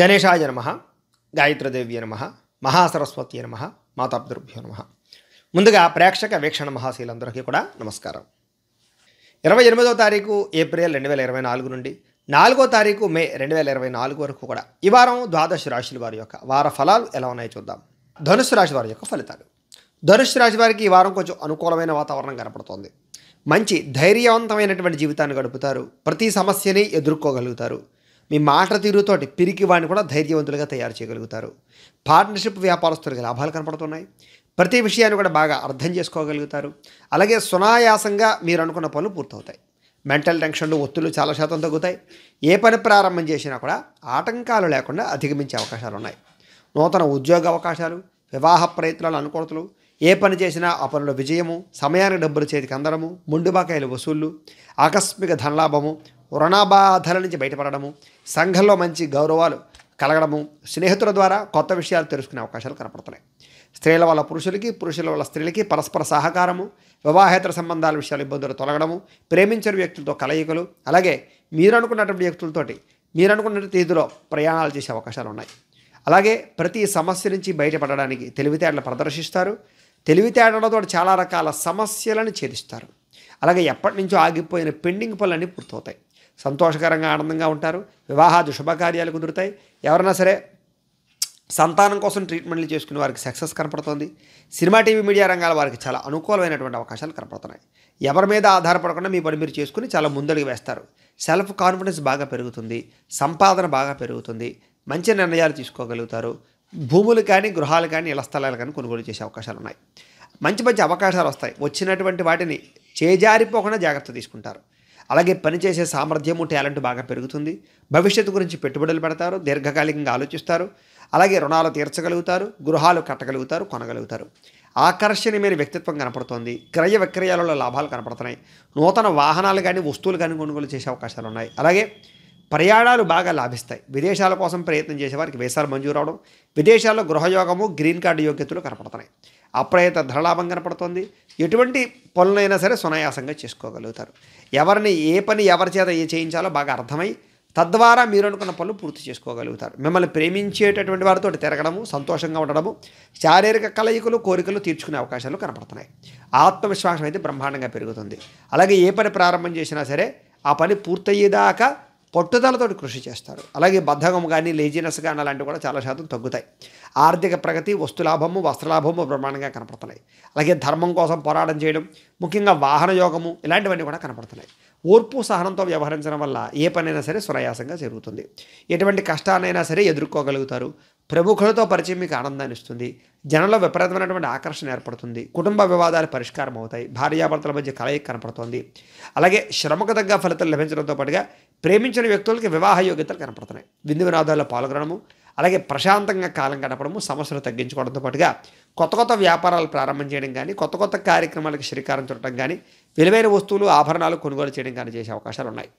గణేశాయ నమ గాయత్రదేవ్య నమ మహాసరస్వతి నమ మాతాపితృభ్యో నమ ముందుగా ప్రేక్షక వీక్షణ మహాశీలందరికీ కూడా నమస్కారం ఇరవై ఎనిమిదో తారీఖు ఏప్రిల్ రెండు వేల ఇరవై నాలుగు నుండి నాలుగో తారీఖు మే రెండు వేల ఇరవై నాలుగు వరకు కూడా ఈ వారం ద్వాదశ రాశుల వారి యొక్క వార ఫలాలు ఎలా ఉన్నాయో చూద్దాం ధనుసు రాశి వారి యొక్క ఫలితాలు ధనుసు రాశి వారికి ఈ వారం కొంచెం అనుకూలమైన వాతావరణం కనపడుతోంది మంచి ధైర్యవంతమైనటువంటి జీవితాన్ని గడుపుతారు ప్రతి సమస్యని ఎదుర్కోగలుగుతారు మీ మాట తీరుతోటి పిరికి వాడిని కూడా ధైర్యవంతులుగా తయారు చేయగలుగుతారు పార్ట్నర్షిప్ వ్యాపారస్తులకి లాభాలు కనపడుతున్నాయి ప్రతి విషయాన్ని కూడా బాగా అర్థం చేసుకోగలుగుతారు అలాగే సునాయాసంగా మీరు అనుకున్న పనులు పూర్తవుతాయి మెంటల్ టెన్షన్లు ఒత్తులు చాలా శాతం తగ్గుతాయి ఏ పని ప్రారంభం చేసినా కూడా ఆటంకాలు లేకుండా అధిగమించే అవకాశాలు ఉన్నాయి నూతన ఉద్యోగ అవకాశాలు వివాహ ప్రయత్నాలు అనుకూలతలు ఏ పని చేసినా ఆ పనుల విజయము సమయానికి డబ్బులు చేతికి అందడము ముండుబాకాయలు వసూళ్లు ఆకస్మిక ధనలాభము రుణబాధల నుంచి బయటపడడము సంఘంలో మంచి గౌరవాలు కలగడము స్నేహితుల ద్వారా కొత్త విషయాలు తెలుసుకునే అవకాశాలు కనపడుతున్నాయి స్త్రీల వల్ల పురుషులకి పురుషుల వల్ల స్త్రీలకి పరస్పర సహకారము వివాహేతర సంబంధాల విషయాలు ఇబ్బందులు తొలగడము ప్రేమించిన వ్యక్తులతో కలయికలు అలాగే మీరు అనుకున్నటువంటి వ్యక్తులతోటి మీరు అనుకున్న తీదిలో ప్రయాణాలు చేసే అవకాశాలు ఉన్నాయి అలాగే ప్రతి సమస్య నుంచి బయటపడడానికి తెలివితేటలు ప్రదర్శిస్తారు తెలివితేటలతో చాలా రకాల సమస్యలను ఛేదిస్తారు అలాగే ఎప్పటి నుంచో ఆగిపోయిన పెండింగ్ పనులన్నీ పూర్తవుతాయి సంతోషకరంగా ఆనందంగా ఉంటారు వివాహాది శుభకార్యాలు కుదురుతాయి ఎవరైనా సరే సంతానం కోసం ట్రీట్మెంట్లు చేసుకునే వారికి సక్సెస్ కనపడుతుంది సినిమా టీవీ మీడియా రంగాల వారికి చాలా అనుకూలమైనటువంటి అవకాశాలు కనపడుతున్నాయి ఎవరి మీద ఆధారపడకుండా మీ పని మీరు చేసుకుని చాలా ముందడుగు వేస్తారు సెల్ఫ్ కాన్ఫిడెన్స్ బాగా పెరుగుతుంది సంపాదన బాగా పెరుగుతుంది మంచి నిర్ణయాలు తీసుకోగలుగుతారు భూములు కానీ గృహాలు కానీ ఇళ్ల స్థలాలు కానీ కొనుగోలు చేసే అవకాశాలు ఉన్నాయి మంచి మంచి అవకాశాలు వస్తాయి వచ్చినటువంటి వాటిని చేజారిపోకుండా జాగ్రత్త తీసుకుంటారు అలాగే పనిచేసే సామర్థ్యము టాలెంట్ బాగా పెరుగుతుంది భవిష్యత్తు గురించి పెట్టుబడులు పెడతారు దీర్ఘకాలికంగా ఆలోచిస్తారు అలాగే రుణాలు తీర్చగలుగుతారు గృహాలు కట్టగలుగుతారు కొనగలుగుతారు ఆకర్షణీయమైన వ్యక్తిత్వం కనపడుతోంది క్రయ విక్రయాలలో లాభాలు కనపడుతున్నాయి నూతన వాహనాలు కానీ వస్తువులు కానీ కొనుగోలు చేసే అవకాశాలు ఉన్నాయి అలాగే ప్రయాణాలు బాగా లాభిస్తాయి విదేశాల కోసం ప్రయత్నం చేసేవారికి వేసాలు మంజూరు అవడం విదేశాల్లో గృహయోగము గ్రీన్ కార్డు యోగ్యతలు కనపడుతున్నాయి అప్రయత ధనలాభం కనపడుతుంది ఎటువంటి పనులైనా సరే సునాయాసంగా చేసుకోగలుగుతారు ఎవరిని ఏ పని ఎవరి చేత ఏ చేయించాలో బాగా అర్థమై తద్వారా మీరు అనుకున్న పనులు పూర్తి చేసుకోగలుగుతారు మిమ్మల్ని ప్రేమించేటటువంటి వారితో తిరగడము సంతోషంగా ఉండడము శారీరక కలయికలు కోరికలు తీర్చుకునే అవకాశాలు కనపడుతున్నాయి ఆత్మవిశ్వాసం అయితే బ్రహ్మాండంగా పెరుగుతుంది అలాగే ఏ పని ప్రారంభం చేసినా సరే ఆ పని పూర్తయ్యేదాకా పట్టుదలతోటి కృషి చేస్తారు అలాగే బద్ధకం కానీ లేజినెస్ కానీ అలాంటివి కూడా చాలా శాతం తగ్గుతాయి ఆర్థిక ప్రగతి వస్తులాభము వస్త్రలాభము ప్రమాణంగా కనపడుతున్నాయి అలాగే ధర్మం కోసం పోరాటం చేయడం ముఖ్యంగా వాహన యోగము ఇలాంటివన్నీ కూడా కనపడుతున్నాయి ఓర్పు సహనంతో వ్యవహరించడం వల్ల ఏ పనైనా సరే సునాయాసంగా జరుగుతుంది ఎటువంటి కష్టాన్నైనా సరే ఎదుర్కోగలుగుతారు ప్రముఖులతో పరిచయం మీకు ఆనందాన్ని ఇస్తుంది జనంలో విపరీతమైనటువంటి ఆకర్షణ ఏర్పడుతుంది కుటుంబ వివాదాలు పరిష్కారం అవుతాయి భార్యాభర్తల మధ్య కలయిక కనపడుతుంది అలాగే శ్రమకు తగ్గ ఫలితాలు లభించడంతో పాటుగా ప్రేమించిన వ్యక్తులకి వివాహ యోగ్యతలు కనపడుతున్నాయి విందు వినోదాల్లో పాల్గొనడము అలాగే ప్రశాంతంగా కాలం గడపడము సమస్యలు తగ్గించుకోవడంతో పాటుగా కొత్త కొత్త వ్యాపారాలు ప్రారంభం చేయడం కానీ కొత్త కొత్త కార్యక్రమాలకు శ్రీకారం చుట్టడం కానీ విలువైన వస్తువులు ఆభరణాలు కొనుగోలు చేయడం కానీ చేసే అవకాశాలు ఉన్నాయి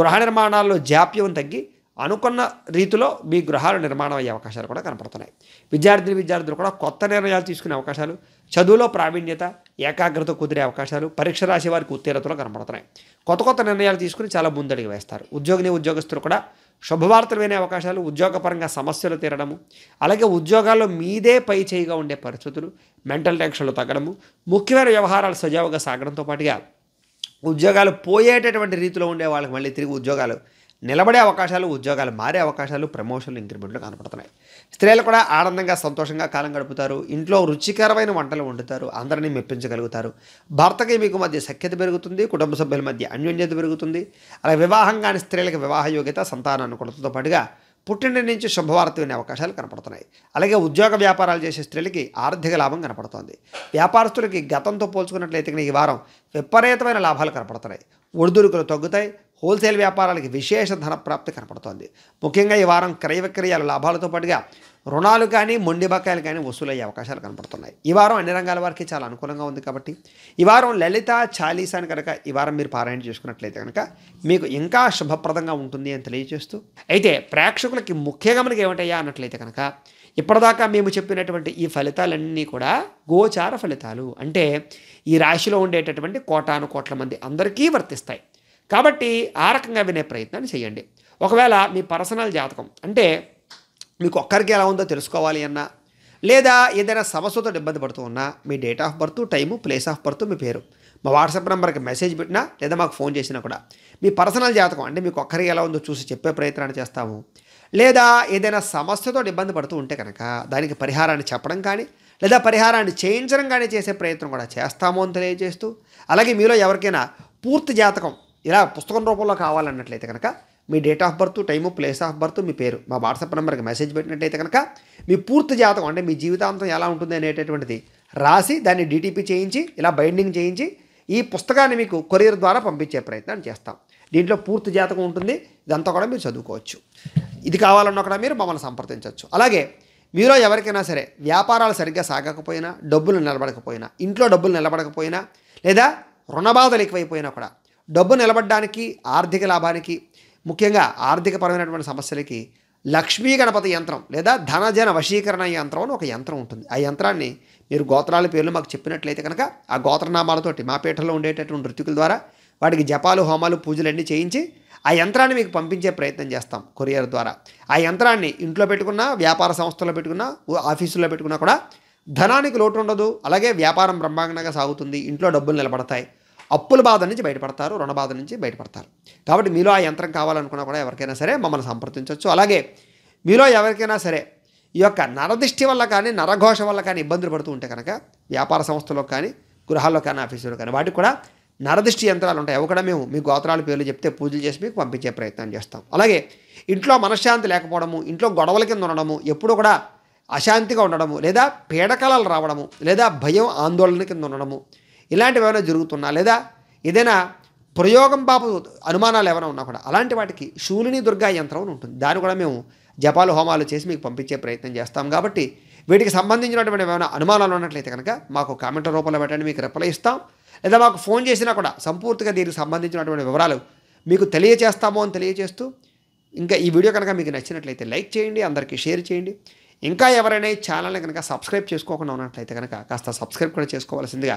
గృహ నిర్మాణాల్లో జాప్యం తగ్గి అనుకున్న రీతిలో మీ గృహాలు నిర్మాణం అయ్యే అవకాశాలు కూడా కనపడుతున్నాయి విద్యార్థిని విద్యార్థులు కూడా కొత్త నిర్ణయాలు తీసుకునే అవకాశాలు చదువులో ప్రావీణ్యత ఏకాగ్రత కుదిరే అవకాశాలు పరీక్ష రాసే వారికి ఉత్తీర్ణతలు కనబడుతున్నాయి కొత్త కొత్త నిర్ణయాలు తీసుకుని చాలా ముందడిగి వేస్తారు ఉద్యోగిని ఉద్యోగస్తులు కూడా శుభవార్తలు వినే అవకాశాలు ఉద్యోగపరంగా సమస్యలు తీరడము అలాగే ఉద్యోగాల్లో మీదే పై చేయిగా ఉండే పరిస్థితులు మెంటల్ టెన్షన్లు తగ్గడము ముఖ్యమైన వ్యవహారాలు సజావుగా సాగడంతో పాటుగా ఉద్యోగాలు పోయేటటువంటి రీతిలో ఉండే వాళ్ళకి మళ్ళీ తిరిగి ఉద్యోగాలు నిలబడే అవకాశాలు ఉద్యోగాలు మారే అవకాశాలు ప్రమోషన్లు ఇంక్రిమెంట్లు కనపడుతున్నాయి స్త్రీలు కూడా ఆనందంగా సంతోషంగా కాలం గడుపుతారు ఇంట్లో రుచికరమైన వంటలు వండుతారు అందరినీ మెప్పించగలుగుతారు భర్తకి మీకు మధ్య సఖ్యత పెరుగుతుంది కుటుంబ సభ్యుల మధ్య అన్యోన్యత పెరుగుతుంది అలా వివాహం కాని స్త్రీలకు వివాహ యోగ్యత సంతాన అనుకూలతతో పాటుగా పుట్టింటి నుంచి శుభవార్త వినే అవకాశాలు కనపడుతున్నాయి అలాగే ఉద్యోగ వ్యాపారాలు చేసే స్త్రీలకి ఆర్థిక లాభం కనపడుతోంది వ్యాపారస్తులకి గతంతో పోల్చుకున్నట్లయితే ఈ వారం విపరీతమైన లాభాలు కనపడుతున్నాయి ఒడిదుడుకులు తగ్గుతాయి హోల్సేల్ వ్యాపారాలకి విశేష ధనప్రాప్తి కనపడుతోంది ముఖ్యంగా ఈ వారం క్రయ విక్రయాల లాభాలతో పాటుగా రుణాలు కానీ మొండి బకాయిలు కానీ వసూలయ్యే అవకాశాలు కనపడుతున్నాయి ఈ వారం అన్ని రంగాల వారికి చాలా అనుకూలంగా ఉంది కాబట్టి ఈ వారం లలిత చాలీసాని కనుక ఈ వారం మీరు పారాయణ చేసుకున్నట్లయితే కనుక మీకు ఇంకా శుభప్రదంగా ఉంటుంది అని తెలియజేస్తూ అయితే ప్రేక్షకులకి ముఖ్యంగా మనకి ఏమిటయ్యా అన్నట్లయితే కనుక ఇప్పటిదాకా మేము చెప్పినటువంటి ఈ ఫలితాలన్నీ కూడా గోచార ఫలితాలు అంటే ఈ రాశిలో ఉండేటటువంటి కోటాను కోట్ల మంది అందరికీ వర్తిస్తాయి కాబట్టి ఆ రకంగా వినే ప్రయత్నాన్ని చేయండి ఒకవేళ మీ పర్సనల్ జాతకం అంటే మీకు ఒక్కరికి ఎలా ఉందో తెలుసుకోవాలి అన్నా లేదా ఏదైనా సమస్యతో ఇబ్బంది పడుతూ ఉన్నా మీ date of birth time place of birth మీ పేరు మా వాట్సాప్ నెంబర్కి మెసేజ్ పెట్టినా లేదా మాకు ఫోన్ చేసినా కూడా మీ పర్సనల్ జాతకం అంటే మీకు ఒక్కరికి ఎలా ఉందో చూసి చెప్పే ప్రయత్నాన్ని చేస్తాము లేదా ఏదైనా సమస్యతో ఇబ్బంది పడుతూ ఉంటే కనుక దానికి పరిహారాన్ని చెప్పడం కానీ లేదా పరిహారాన్ని చేయించడం కానీ చేసే ప్రయత్నం కూడా చేస్తాము అని తెలియజేస్తూ అలాగే మీలో ఎవరికైనా పూర్తి జాతకం ఇలా పుస్తకం రూపంలో కావాలన్నట్లయితే కనుక మీ date of birth time place of birth మీ పేరు మా వాట్సాప్ నెంబర్కి మెసేజ్ పెట్టినట్టయితే కనుక మీ పూర్తి జాతకం అంటే మీ జీవితాంతం ఎలా ఉంటుంది అనేటటువంటిది రాసి దాన్ని డీటీపీ చేయించి ఇలా బైండింగ్ చేయించి ఈ పుస్తకాన్ని మీకు కొరియర్ ద్వారా పంపించే ప్రయత్నం చేస్తాం దీంట్లో పూర్తి జాతకం ఉంటుంది ఇదంతా కూడా మీరు చదువుకోవచ్చు ఇది కావాలన్నా కూడా మీరు మమ్మల్ని సంప్రదించవచ్చు అలాగే మీరు ఎవరికైనా సరే వ్యాపారాలు సరిగ్గా సాగకపోయినా డబ్బులు నిలబడకపోయినా ఇంట్లో డబ్బులు నిలబడకపోయినా లేదా రుణబాధలు ఎక్కువైపోయినా కూడా డబ్బు నిలబడడానికి ఆర్థిక లాభానికి ముఖ్యంగా ఆర్థికపరమైనటువంటి సమస్యలకి లక్ష్మీ గణపతి యంత్రం లేదా ధనజన వశీకరణ యంత్రం అని ఒక యంత్రం ఉంటుంది ఆ యంత్రాన్ని మీరు గోత్రాల పేర్లు మాకు చెప్పినట్లయితే కనుక ఆ గోత్రనామాలతోటి మా పీఠలో ఉండేటటువంటి ఋతుకుల ద్వారా వాటికి జపాలు హోమాలు పూజలు అన్నీ చేయించి ఆ యంత్రాన్ని మీకు పంపించే ప్రయత్నం చేస్తాం కొరియర్ ద్వారా ఆ యంత్రాన్ని ఇంట్లో పెట్టుకున్నా వ్యాపార సంస్థలో పెట్టుకున్నా ఆఫీసులో పెట్టుకున్నా కూడా ధనానికి లోటు ఉండదు అలాగే వ్యాపారం బ్రహ్మాండంగా సాగుతుంది ఇంట్లో డబ్బులు నిలబడతాయి అప్పుల బాధ నుంచి బయటపడతారు రుణ బాధ నుంచి బయటపడతారు కాబట్టి మీలో ఆ యంత్రం కావాలనుకున్నా కూడా ఎవరికైనా సరే మమ్మల్ని సంప్రదించవచ్చు అలాగే మీలో ఎవరికైనా సరే ఈ యొక్క నరదిష్టి వల్ల కానీ నరఘోష వల్ల కానీ ఇబ్బందులు పడుతూ ఉంటే కనుక వ్యాపార సంస్థలో కానీ గృహాల్లో కానీ ఆఫీసులో కానీ వాటికి కూడా నరదిష్టి యంత్రాలు ఉంటాయి అవి కూడా మేము మీ గోత్రాల పేర్లు చెప్తే పూజలు చేసి మీకు పంపించే ప్రయత్నం చేస్తాం అలాగే ఇంట్లో మనశ్శాంతి లేకపోవడము ఇంట్లో గొడవల కింద ఉండడము ఎప్పుడూ కూడా అశాంతిగా ఉండడము లేదా పీడకలాలు రావడము లేదా భయం ఆందోళన కింద ఉండడము ఇలాంటివి ఏమైనా జరుగుతున్నా లేదా ఏదైనా ప్రయోగం బాపు అనుమానాలు ఏమైనా ఉన్నా కూడా అలాంటి వాటికి శూలిని దుర్గా యంత్రం అని ఉంటుంది దాన్ని కూడా మేము జపాలు హోమాలు చేసి మీకు పంపించే ప్రయత్నం చేస్తాం కాబట్టి వీటికి సంబంధించినటువంటి ఏమైనా అనుమానాలు ఉన్నట్లయితే కనుక మాకు కామెంట్ రూపంలో పెట్టండి మీకు రిప్లై ఇస్తాం లేదా మాకు ఫోన్ చేసినా కూడా సంపూర్తిగా దీనికి సంబంధించినటువంటి వివరాలు మీకు తెలియచేస్తామో అని తెలియచేస్తూ ఇంకా ఈ వీడియో కనుక మీకు నచ్చినట్లయితే లైక్ చేయండి అందరికీ షేర్ చేయండి ఇంకా ఎవరైనా ఛానల్ని కనుక సబ్స్క్రైబ్ చేసుకోకుండా ఉన్నట్లయితే కనుక కాస్త సబ్స్క్రైబ్ కూడా చేసుకోవాల్సిందిగా